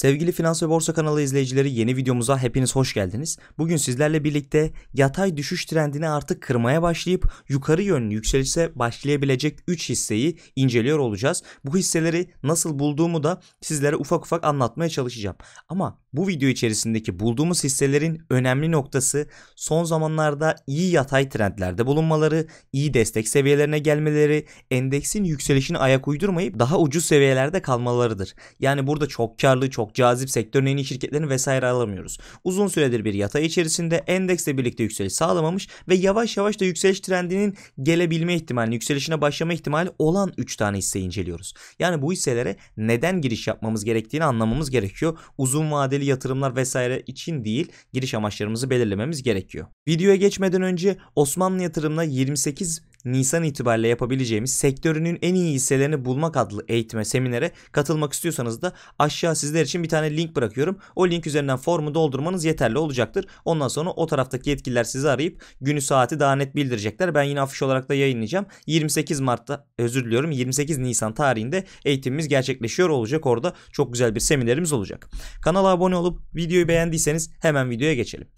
Sevgili Finans ve Borsa kanalı izleyicileri yeni videomuza hepiniz hoş geldiniz. Bugün sizlerle birlikte yatay düşüş trendini artık kırmaya başlayıp yukarı yönlü yükselişe başlayabilecek 3 hisseyi inceliyor olacağız. Bu hisseleri nasıl bulduğumu da sizlere ufak ufak anlatmaya çalışacağım. Ama bu video içerisindeki bulduğumuz hisselerin önemli noktası son zamanlarda iyi yatay trendlerde bulunmaları, iyi destek seviyelerine gelmeleri, endeksin yükselişini ayak uydurmayıp daha ucuz seviyelerde kalmalarıdır. Yani burada çok karlı, çok çok cazip sektörün en iyi şirketlerini vesaire alamıyoruz. Uzun süredir bir yatay içerisinde endeksle birlikte yükseliş sağlamamış ve yavaş yavaş da yükseliş trendinin gelebilme ihtimali, yükselişine başlama ihtimali olan 3 tane hisse inceliyoruz. Yani bu hisselere neden giriş yapmamız gerektiğini anlamamız gerekiyor. Uzun vadeli yatırımlar vesaire için değil giriş amaçlarımızı belirlememiz gerekiyor. Videoya geçmeden önce Osmanlı yatırımına 28 Nisan itibariyle yapabileceğimiz sektörünün en iyi hisselerini bulmak adlı eğitime, seminere katılmak istiyorsanız da aşağı sizler için bir tane link bırakıyorum. O link üzerinden formu doldurmanız yeterli olacaktır. Ondan sonra o taraftaki yetkililer sizi arayıp günü saati daha net bildirecekler. Ben yine afiş olarak da yayınlayacağım. 28 Mart'ta özür diliyorum 28 Nisan tarihinde eğitimimiz gerçekleşiyor olacak. Orada çok güzel bir seminerimiz olacak. Kanala abone olup videoyu beğendiyseniz hemen videoya geçelim.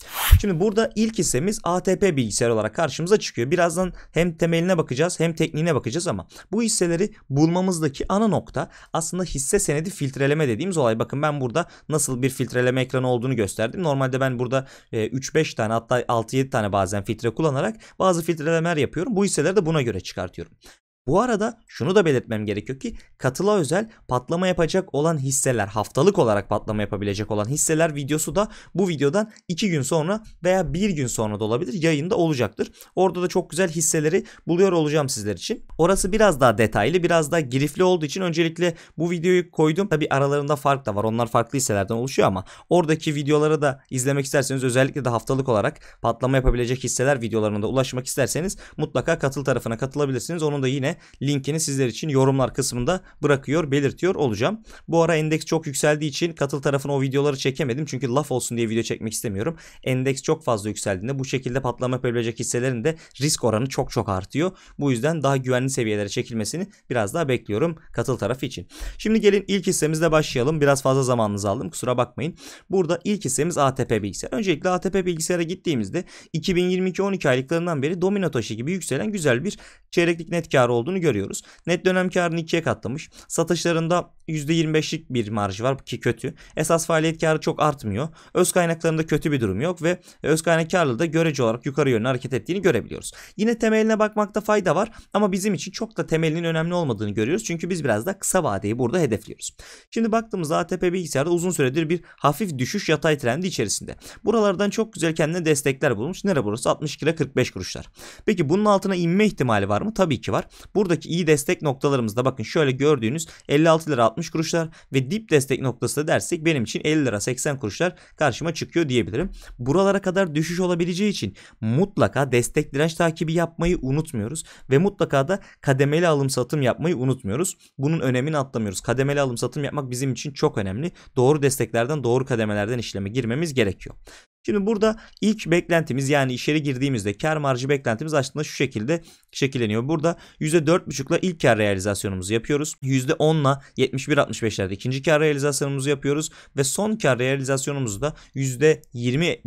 Şimdi burada ilk hissemiz ATP bilgisayar olarak karşımıza çıkıyor. Birazdan hem temel temeline bakacağız hem tekniğine bakacağız ama bu hisseleri bulmamızdaki ana nokta aslında hisse senedi filtreleme dediğimiz olay. Bakın ben burada nasıl bir filtreleme ekranı olduğunu gösterdim. Normalde ben burada 3-5 e, tane hatta 6-7 tane bazen filtre kullanarak bazı filtrelemeler yapıyorum. Bu hisseleri de buna göre çıkartıyorum. Bu arada şunu da belirtmem gerekiyor ki katıla özel patlama yapacak olan hisseler haftalık olarak patlama yapabilecek olan hisseler videosu da bu videodan 2 gün sonra veya 1 gün sonra da olabilir yayında olacaktır. Orada da çok güzel hisseleri buluyor olacağım sizler için. Orası biraz daha detaylı biraz daha girifli olduğu için öncelikle bu videoyu koydum. Tabi aralarında fark da var onlar farklı hisselerden oluşuyor ama oradaki videoları da izlemek isterseniz özellikle de haftalık olarak patlama yapabilecek hisseler videolarına da ulaşmak isterseniz mutlaka katıl tarafına katılabilirsiniz. Onun da yine linkini sizler için yorumlar kısmında bırakıyor belirtiyor olacağım. Bu ara endeks çok yükseldiği için katıl tarafına o videoları çekemedim. Çünkü laf olsun diye video çekmek istemiyorum. Endeks çok fazla yükseldiğinde bu şekilde patlama yapabilecek hisselerin de risk oranı çok çok artıyor. Bu yüzden daha güvenli seviyelere çekilmesini biraz daha bekliyorum katıl tarafı için. Şimdi gelin ilk hissemizle başlayalım. Biraz fazla zamanınızı aldım kusura bakmayın. Burada ilk hissemiz ATP bilgisayar. Öncelikle ATP bilgisayara gittiğimizde 2022-12 aylıklarından beri domino taşı gibi yükselen güzel bir çeyreklik net karı olduğunu olduğunu görüyoruz. Net dönem karını ikiye katlamış. Satışlarında %25'lik bir marj var ki kötü. Esas faaliyet karı çok artmıyor. Öz kaynaklarında kötü bir durum yok ve öz kaynak karlılığı da görece olarak yukarı yönlü hareket ettiğini görebiliyoruz. Yine temeline bakmakta fayda var ama bizim için çok da temelinin önemli olmadığını görüyoruz. Çünkü biz biraz da kısa vadeyi burada hedefliyoruz. Şimdi baktığımızda ATP bilgisayarda uzun süredir bir hafif düşüş yatay trendi içerisinde. Buralardan çok güzel kendine destekler bulmuş. Nere burası? 62 lira 45 kuruşlar. Peki bunun altına inme ihtimali var mı? Tabii ki var. Buradaki iyi destek noktalarımızda bakın şöyle gördüğünüz 56 lira 60 kuruşlar ve dip destek noktası da dersek benim için 50 lira 80 kuruşlar karşıma çıkıyor diyebilirim. Buralara kadar düşüş olabileceği için mutlaka destek direnç takibi yapmayı unutmuyoruz ve mutlaka da kademeli alım satım yapmayı unutmuyoruz. Bunun önemini atlamıyoruz. Kademeli alım satım yapmak bizim için çok önemli. Doğru desteklerden doğru kademelerden işleme girmemiz gerekiyor. Şimdi burada ilk beklentimiz yani içeri girdiğimizde kar marjı beklentimiz aslında şu şekilde şekilleniyor. Burada %4.5'la ilk kar realizasyonumuzu yapıyoruz. %10'la 71.65'lerde ikinci kar realizasyonumuzu yapıyoruz. Ve son kar realizasyonumuzu da ile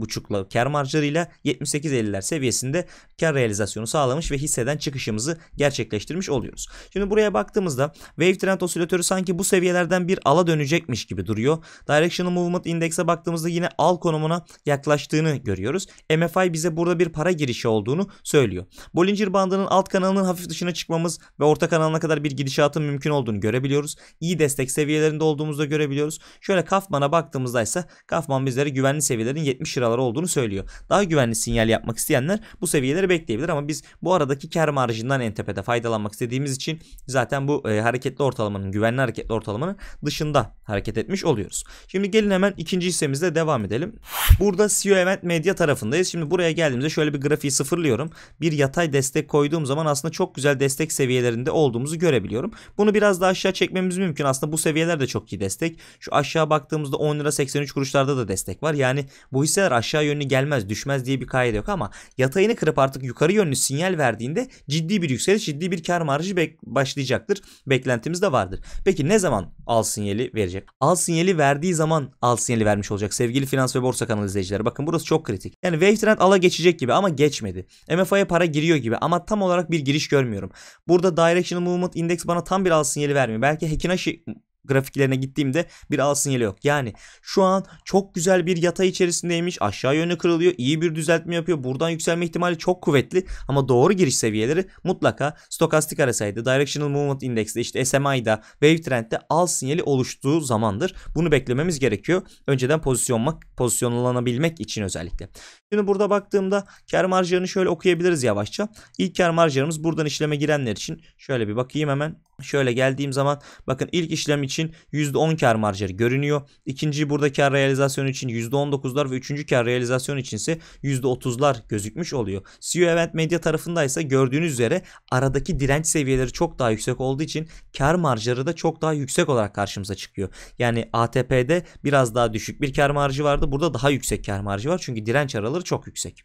kar marjlarıyla 78.50'ler seviyesinde kar realizasyonu sağlamış ve hisseden çıkışımızı gerçekleştirmiş oluyoruz. Şimdi buraya baktığımızda Wave Trend Osilatörü sanki bu seviyelerden bir ala dönecekmiş gibi duruyor. Directional Movement Index'e baktığımızda yine al konumuna yaklaşık yaklaştığını görüyoruz. MFI bize burada bir para girişi olduğunu söylüyor. Bollinger bandının alt kanalının hafif dışına çıkmamız ve orta kanalına kadar bir gidişatın mümkün olduğunu görebiliyoruz. İyi destek seviyelerinde olduğumuzda görebiliyoruz. Şöyle Kafman'a baktığımızda ise Kafman bizlere güvenli seviyelerin 70 liraları olduğunu söylüyor. Daha güvenli sinyal yapmak isteyenler bu seviyeleri bekleyebilir ama biz bu aradaki kar marjından en tepede faydalanmak istediğimiz için zaten bu e, hareketli ortalamanın güvenli hareketli ortalamanın dışında hareket etmiş oluyoruz. Şimdi gelin hemen ikinci hissemizle devam edelim. Burada SEO Event Media tarafındayız. Şimdi buraya geldiğimizde şöyle bir grafiği sıfırlıyorum. Bir yatay destek koyduğum zaman aslında çok güzel destek seviyelerinde olduğumuzu görebiliyorum. Bunu biraz daha aşağı çekmemiz mümkün. Aslında bu seviyeler de çok iyi destek. Şu aşağı baktığımızda 10 lira 83 kuruşlarda da destek var. Yani bu hisseler aşağı yönlü gelmez düşmez diye bir kaide yok ama yatayını kırıp artık yukarı yönlü sinyal verdiğinde ciddi bir yükseliş ciddi bir kar marjı başlayacaktır. Beklentimiz de vardır. Peki ne zaman al sinyali verecek? Al sinyali verdiği zaman al sinyali vermiş olacak sevgili finans ve borsa kanal izleyicilerim. Bakın burası çok kritik. Yani wave trend ala geçecek gibi ama geçmedi. MFA'ya para giriyor gibi ama tam olarak bir giriş görmüyorum. Burada directional movement index bana tam bir al sinyali vermiyor. Belki Hekinashi grafiklerine gittiğimde bir al sinyali yok. Yani şu an çok güzel bir yatay içerisindeymiş. Aşağı yönlü kırılıyor. iyi bir düzeltme yapıyor. Buradan yükselme ihtimali çok kuvvetli. Ama doğru giriş seviyeleri mutlaka stokastik arasaydı. Directional Movement Index'te işte SMI'da Wave Trend'de al sinyali oluştuğu zamandır. Bunu beklememiz gerekiyor. Önceden pozisyonmak, pozisyonlanabilmek için özellikle. Şimdi burada baktığımda kar marjlarını şöyle okuyabiliriz yavaşça. İlk kar marjlarımız buradan işleme girenler için şöyle bir bakayım hemen. Şöyle geldiğim zaman bakın ilk işlem için %10 kar marjları görünüyor. İkinci burada kar realizasyonu için %19'lar ve üçüncü kar realizasyonu için ise %30'lar gözükmüş oluyor. CEO Event Media tarafındaysa gördüğünüz üzere aradaki direnç seviyeleri çok daha yüksek olduğu için kar marjları da çok daha yüksek olarak karşımıza çıkıyor. Yani ATP'de biraz daha düşük bir kar marjı vardı. Burada daha yüksek kar marjı var çünkü direnç araları çok yüksek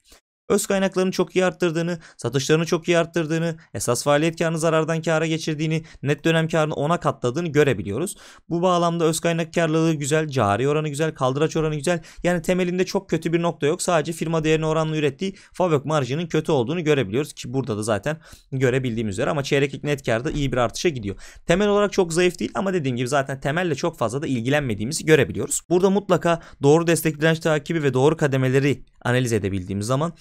öz kaynaklarını çok iyi arttırdığını, satışlarını çok iyi arttırdığını, esas faaliyet karını zarardan kâra geçirdiğini, net dönem karını ona katladığını görebiliyoruz. Bu bağlamda öz kaynak karlılığı güzel, cari oranı güzel, kaldıraç oranı güzel. Yani temelinde çok kötü bir nokta yok. Sadece firma değerine oranlı ürettiği FAVÖK marjının kötü olduğunu görebiliyoruz ki burada da zaten görebildiğimiz üzere ama çeyreklik net karda iyi bir artışa gidiyor. Temel olarak çok zayıf değil ama dediğim gibi zaten temelle çok fazla da ilgilenmediğimizi görebiliyoruz. Burada mutlaka doğru destek direnç takibi ve doğru kademeleri analiz edebildiğimiz zaman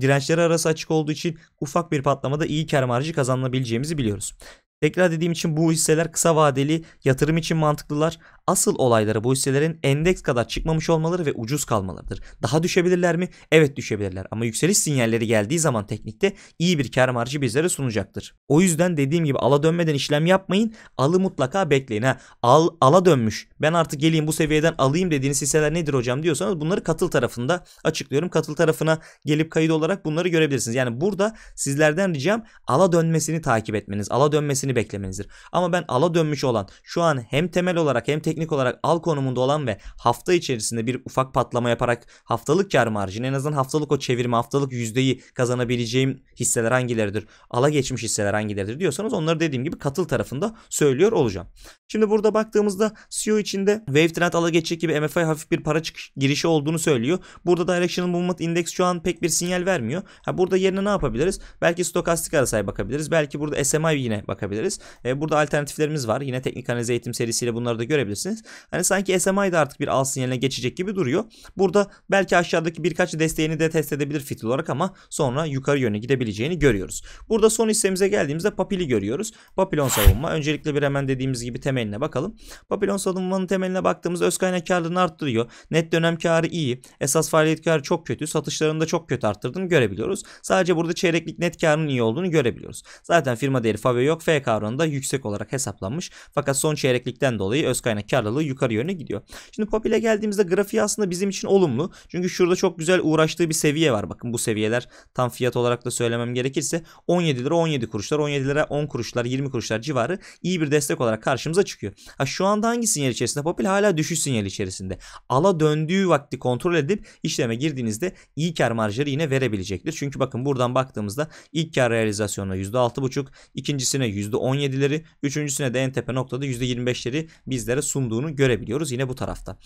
dirençleri arası açık olduğu için ufak bir patlamada iyi kar marjı kazanabileceğimizi biliyoruz. Tekrar dediğim için bu hisseler kısa vadeli yatırım için mantıklılar Asıl olayları bu hisselerin endeks kadar çıkmamış olmaları ve ucuz kalmalarıdır. Daha düşebilirler mi? Evet düşebilirler ama yükseliş sinyalleri geldiği zaman teknikte iyi bir kar marjı bizlere sunacaktır. O yüzden dediğim gibi ala dönmeden işlem yapmayın. Alı mutlaka bekleyin. Ha, al, ala dönmüş. Ben artık geleyim bu seviyeden alayım dediğiniz hisseler nedir hocam diyorsanız bunları katıl tarafında açıklıyorum. Katıl tarafına gelip kayıt olarak bunları görebilirsiniz. Yani burada sizlerden ricam ala dönmesini takip etmeniz, ala dönmesini beklemenizdir. Ama ben ala dönmüş olan şu an hem temel olarak hem te teknik olarak al konumunda olan ve hafta içerisinde bir ufak patlama yaparak haftalık kar marjini en azından haftalık o çevirme haftalık yüzdeyi kazanabileceğim hisseler hangileridir? Ala geçmiş hisseler hangileridir diyorsanız onları dediğim gibi katıl tarafında söylüyor olacağım. Şimdi burada baktığımızda CEO içinde wave trend ala geçecek gibi MFI hafif bir para çıkış girişi olduğunu söylüyor. Burada Directional Movement Index şu an pek bir sinyal vermiyor. Ha burada yerine ne yapabiliriz? Belki stokastik arasaya bakabiliriz. Belki burada SMA yine bakabiliriz. E, burada alternatiflerimiz var. Yine teknik analiz eğitim serisiyle bunları da görebiliriz görebilirsiniz. Hani sanki SMI de artık bir al sinyaline geçecek gibi duruyor. Burada belki aşağıdaki birkaç desteğini de test edebilir fitil olarak ama sonra yukarı yöne gidebileceğini görüyoruz. Burada son hissemize geldiğimizde Papil'i görüyoruz. Papilon savunma. Öncelikle bir hemen dediğimiz gibi temeline bakalım. Papilon savunmanın temeline baktığımızda öz kaynak karını arttırıyor. Net dönem karı iyi. Esas faaliyet karı çok kötü. Satışlarında çok kötü arttırdığını görebiliyoruz. Sadece burada çeyreklik net karının iyi olduğunu görebiliyoruz. Zaten firma değeri Fabio yok. F da yüksek olarak hesaplanmış. Fakat son çeyreklikten dolayı öz kaynak karlılığı yukarı yöne gidiyor. Şimdi Popil'e geldiğimizde grafiği aslında bizim için olumlu. Çünkü şurada çok güzel uğraştığı bir seviye var. Bakın bu seviyeler tam fiyat olarak da söylemem gerekirse 17 lira 17 kuruşlar 17 lira 10 kuruşlar 20 kuruşlar civarı iyi bir destek olarak karşımıza çıkıyor. Ha şu anda hangi sinyal içerisinde? Popil hala düşüş sinyali içerisinde. Ala döndüğü vakti kontrol edip işleme girdiğinizde iyi kar marjları yine verebilecektir. Çünkü bakın buradan baktığımızda ilk kar realizasyonuna %6.5, ikincisine %17'leri, üçüncüsüne de en tepe noktada %25'leri bizlere sunuyor sunduğunu görebiliyoruz yine bu tarafta.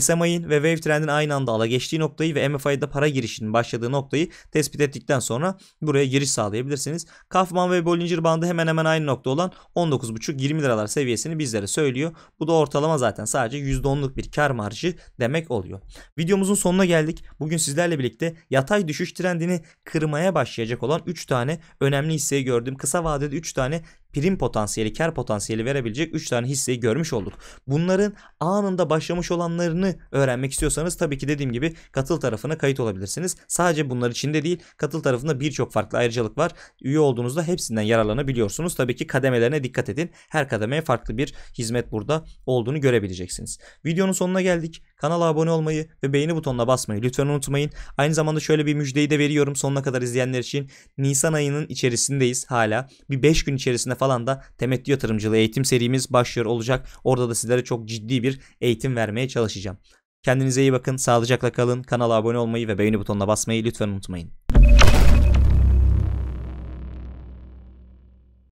SMI'in ve Wavetrend'in aynı anda ala geçtiği noktayı ve MFI'da para girişinin başladığı noktayı tespit ettikten sonra buraya giriş sağlayabilirsiniz. Kaufman ve Bollinger bandı hemen hemen aynı nokta olan 19.5-20 liralar seviyesini bizlere söylüyor. Bu da ortalama zaten sadece %10'luk bir kar marjı demek oluyor. Videomuzun sonuna geldik. Bugün sizlerle birlikte yatay düşüş trendini kırmaya başlayacak olan 3 tane önemli hisseyi gördüm. Kısa vadede 3 tane prim potansiyeli, kar potansiyeli verebilecek 3 tane hisseyi görmüş olduk. Bunların anında başlamış olanlarını öğrenmek istiyorsanız tabii ki dediğim gibi katıl tarafına kayıt olabilirsiniz. Sadece bunlar içinde değil katıl tarafında birçok farklı ayrıcalık var. Üye olduğunuzda hepsinden yararlanabiliyorsunuz. Tabii ki kademelerine dikkat edin. Her kademeye farklı bir hizmet burada olduğunu görebileceksiniz. Videonun sonuna geldik. Kanala abone olmayı ve beğeni butonuna basmayı lütfen unutmayın. Aynı zamanda şöyle bir müjdeyi de veriyorum sonuna kadar izleyenler için. Nisan ayının içerisindeyiz hala. Bir 5 gün içerisinde falan da temettü yatırımcılığı eğitim serimiz başlıyor olacak. Orada da sizlere çok ciddi bir eğitim vermeye çalışacağım. Kendinize iyi bakın, sağlıcakla kalın. Kanala abone olmayı ve beğeni butonuna basmayı lütfen unutmayın.